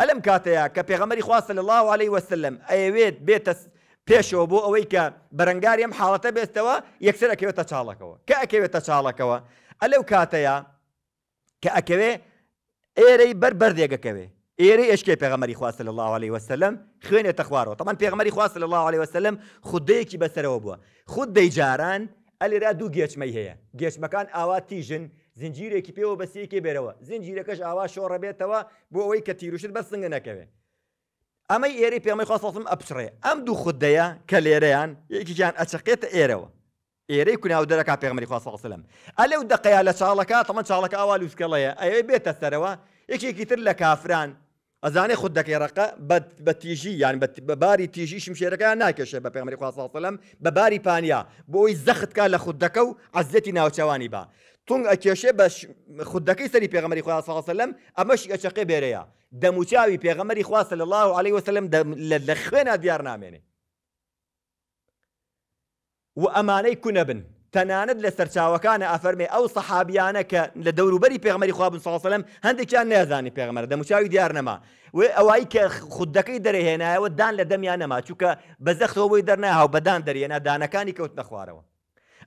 ألم كاتيا كبي غمري خواص الله عليه وسلم ئەیەوێت بێتە پێشەوە بۆ ئەوەی کە بەرەنگاری ئەم حاڵەتە بێتەوە یەکسەر ئەکەوێتە چاڵەکەەوە کە ئەکەوێتە چاڵەکەەوە ئەلەو کاتەیە کە ئەکەوێ ئێرەی بەر بەردێگەکەوێ ئێرە ئشکی پێغەمەری خواستە لە الله عليه وسلم خوين خوارەوە طبعا پێغمەری خواستە لە الله عليه وسلم خودەیەکی بەسەرەوە بووە خود دەیجاران ئەلێرا دوو گێچمەی هەیە گێچمەکان ئاوا تیژن زنجیرێکی پێوە بەسیەکێ بێرەوە زنجیرەکەش ئاوا شۆڕە بێتەوە بۆ ئەوەی کە تیروشت بە سنگە نەکەوێ ئەمەی ئێری پێمەی خواستم ئەپشڕێ ئەم دوو خوددەیە کە لێرەیان یەکییان ئەچەقێتە ئێرەوە ئێرەی کناودەرەکە پێغمەری خواستسلم ئەلەو دقەیە لە چاڵەکە تەمە چاڵەکە ئاوا لوسکەڵەیە ئەوەی بێتە سەرەوە یەکێکی تر لە کافران ئەزانێ خود دەکەێڕقە بە تیژی یان بە باری تیژی شمشێرەکە ناکێشە بە پێمەری خواسەڵم بە باری پانیا بۆی زەختکە لە خودەکە و عزلەتی ناوچەوانی با تونگ ئەکێشێ بە خودەکەی سەری پێغمەری خواسەلم ئەمەش ئەچەقێ بێرەیە دەموچاوی پێغەمەری خواسە لە الله عليه وسلم لە خوێنە دیار نامێنێ و ئەمانەی کوونە بن تەنانەت لە سەرچاوەکانە ئەفەرمێ ئەو سەحابیانە کە لە دەوروبەری پێغمەری خوابن ساسەلم هەندێکیان نازانی پێغمەر دەموچاوی دیار نەما و ئەوایی کە خودەکەی دەرەهێنایەوە دان لە دەمیان نەما چووکە بەزەختەوەی دەرناها و بەدان دەریێنا دانەکانی کەوت نەخوارەوە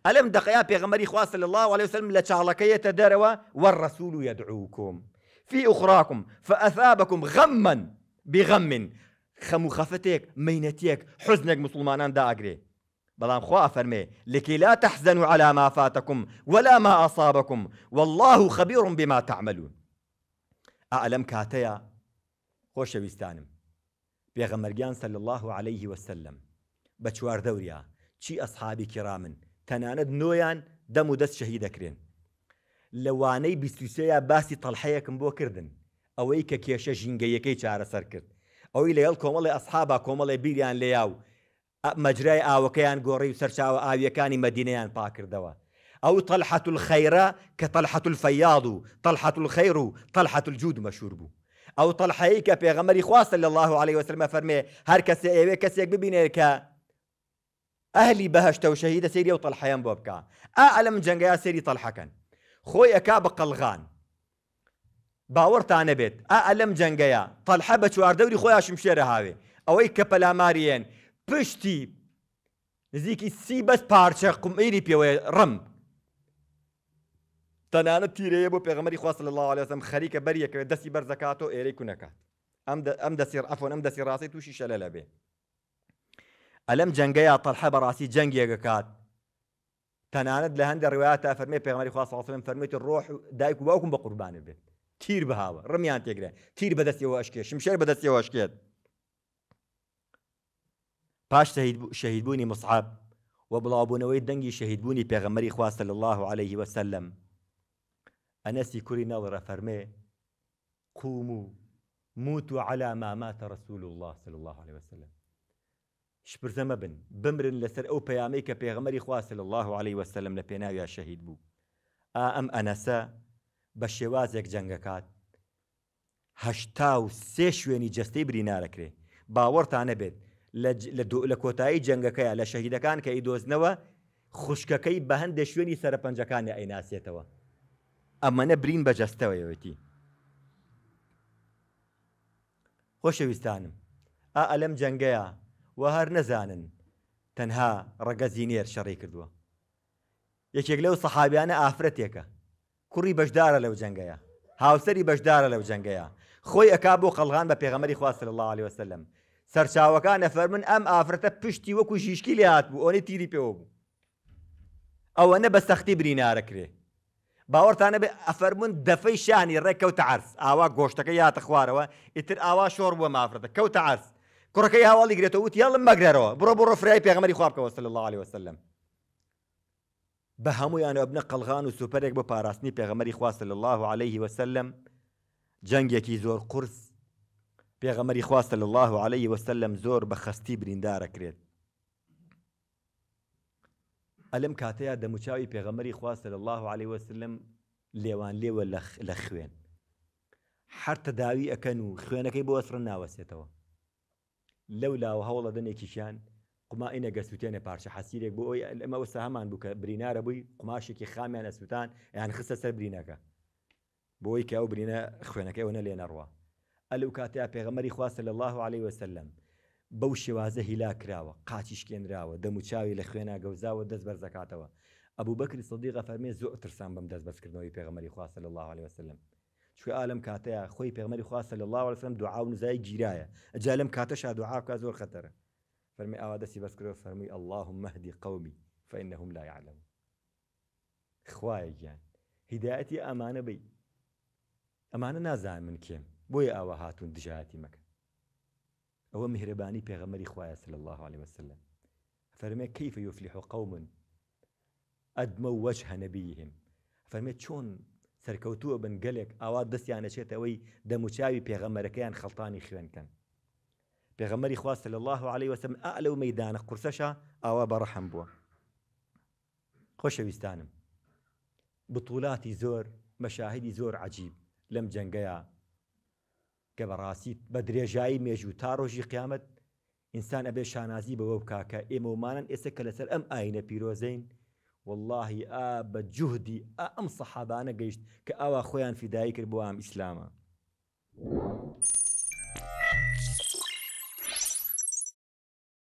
ألم دقيا بيغمري خواص الله عليه وسلم لە چاڵەکەیەتە دەرەوە والرسول يدعوكم في أخراكم فأثابكم غما بغم خەم و حزنك مینەتیەک حزنێک مسلمانان داگرێ بەڵام خوا فرمي لكي لا تحزنوا على ما فاتكم ولا ما أصابكم والله خبير بما تعملون كاتيا کاتەیە خۆشەویستانم بيغمريان صلى الله عليه وسلم بشوار دوريا چی اصحابي كرامن تەنانەت نۆیان دەم و دەست شەهیدەکرێن لەوانەی بیستوسەیە باسی طلحیه کم بو کردن ئەوەی کە کێشە چهار سر کرد ئەوی لیل کۆمەڵی ئەسحابا کۆمەڵی بیریان لیاو مجرای آوکیان گوری و سەرچاوە آویکانی مەدینەیان پاکردەوە ئەو تەلحەت او طلحة تەلحەت الفەیاض و تەلحەت الخەیر و تەلحەت الجود مشهور بو او تەلحەیە کە پێغەمەری خواستە لە الله عليه وسلم فەرمێ هر كسي ايوه کەسێک ببینێ اهلي بهشتا وشهيده سيري وطل حيان بوبكا اعلم آه، جنقيا سيري طل حكن خوي اكابق قلغان باورت انا بيت اعلم آه، جنقيا طل حبت وار دوري خويا شمشيره هذه او اي كبلا ماريين بشتي زيك سي بس بارتش قم ايري بيو رم تنانا تيري ابو بيغمري خواص صلى الله عليه وسلم خريك بريك دسي برزكاتو ايري كونكا ام ام دسير عفوا ام دسير راسي توشي شلاله بيه ألم ئەلەم جەنگەیە تەلحە بەڕاستی جەنگێکەکات تەنانەت لە هەندە صلى فەرمی الروح دايك فەرمیێتی بقربان دایک تير باوکم رميان قوربانە تير تیر بەهاوە ڕمیان تێگرێ تیر بەدەستیەوە ئەشکێ باش شهيد بو شهيد بوني مصعب وبلا نويد دنجي شهيد بوني پێغەمەری خواستە صلى الله عليه وسلم أنسي كوري نظرة فرمي قوموا موتوا على ما مات رسول الله صلى الله عليه وسلم شپرزەمە بن بمرن لەسەر ئەو پەیامی کە پێغەمەری خواسە لە الله عليه وسلم لە پێناویا شەهید بوو ئا ئەم ئەنەسە بە شێوازێک جەنگەکات هەشتا و سێ شوێنی جستەی برینارەکرێ باوەڕتانە بێت لە کۆتایی جەنگەکەیە لە شەهیدەکان کە ئیدۆزنەوە خوشکەکەی بە هەندە شوێنی سەرپەنجەکانی ئەیناسێتەوە ئەمەنە برین بە جەستەوەیەوەتی خۆشەویستانم ئا ئەلەم جەنگەیە و هەر نەزانن تەنها ڕەگە زیینێر شەڕی کردووە یەکێک لەو سەحابیانە ئافرەتێکە کوڕی بەشدارە لەو جەنگەیە هاوسری بەشدارە لەو جەنگەیە خۆی ئەک بۆ قەلغان بە پێغەمەری خواستر الله عليه وسلم سەرچاوەکان نەفەرمن ئەم ئافرەتە پشتی وەکو ژیشکی لات بوو ئەوەی تیری پێوە بوو ئەوە نە بە سەختی برینارەکرێ باوەڕتانە بێ ئەفەرمون دەفەی شانی ڕێککەوتە عرس ئاوا گۆشتەکە یاتە خوارەوە ئیتر ئاوا شۆڕ بووە مافرەتە کەوتە عرس کوڕەکەی هاواڵی گرێتەوە وتی یاڵم مەگرەرەوە بڕۆ بڕۆ فرای پێغمەری خوابکەوە سل الله عليه وسلم بە هەموویان ئەبنە قەلغان و سوپەرێک بۆ پاراستنی پێغەمەری خواستە لە الله عليه وسلم جەنگێکی زۆر قرس پێغەمەری خواستە لە الله عليه وسلم زۆر بە خستی بریندارەکرێت ئەلم کاتەیە دەموچاوی پێغەمەری خواستە لە الله عليه وسلم لێوان لێوە لە خوێن هەر تەداوی ئەەکەن و خوێنەکەی بۆ وەسرن ناوەسێتەوە لەو لاوە هەوڵە دنێکیشیان قمائینە گەسووتێنە پارچە حەسیرێک بۆ ئەوی ئەمەوەستا هەمان بووکە برینارە بووی قماشێکی خامیان ئەسووتان یان خستە سەر برینەکە بۆی کە ئەو برینە خوێنەکەیەوەە لێ نەڕوە ئەلو کاتیا پێغەمەری خواستە لە الله عليه وسلم بەو شێوازە هیلا کراوە قاچیشکێنراوە دەموچاوی لە خوێنە گەوزاوە دەست بەر زکاتەوە ئەبوو بەکری سەدیقە فەرمێ زۆر ترسان بەم دەست بەسکردنەوەی پێغەمەری خواستە لە الله عليه وسلم چکە ئالم کاتەیە خۆی پێمەری خواستە صلى الله وسلم دوعا و نزای گیرایە ئەجا لەم کاتەشا دوعاکە زۆر خەتەرە فەرمی ئاوا بس بەسکرەوە فەرمووی اللهم اهدي قومی فإنهم لا يعلم خوایە جان هیدایەتی امانه بی امانه نازان من کێم بوي او هاتون دژاتی مەکە او میهرەبانی پێغەمەری خوایە صلى الله عليه وسلم فرمي كيف يفلح قوم أدموا وجه نبيهم فەرمێ شون سەرکەوتووە بن گەلێک ئاوا دەستیانەچێتەوەی دەموچاوی پێغەمەرەکەیان خەڵتانی خوێنکەن پێغەمەری خواستە لە الله عليه وسم ئا لەو مەدانە قورسەشە ئاوا بەڕەحم بووە خۆشەویستانم بتولاتی زۆر مەشاهدی زۆر عجیب لەم جەنگەیە کە بەڕاستیت بە درێژایی مێژوو تا ڕۆژی قیامەت ئینسان ئەبێ شانازی بەوە بکاکە ئێمەمانن ئێستا کە لەسەر ئەم ئاینە پیرۆزەین والله آب جهدي أم صحابة أنا سەحابانە گەیشت خيان في دايك ربوام کرد